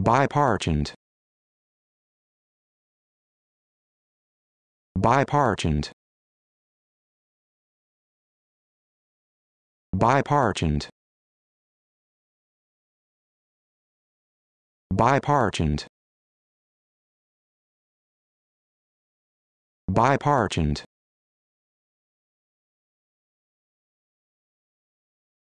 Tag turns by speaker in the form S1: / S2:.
S1: Bipartite. Bipartite. Bipartite. Bipartite. Bipartite.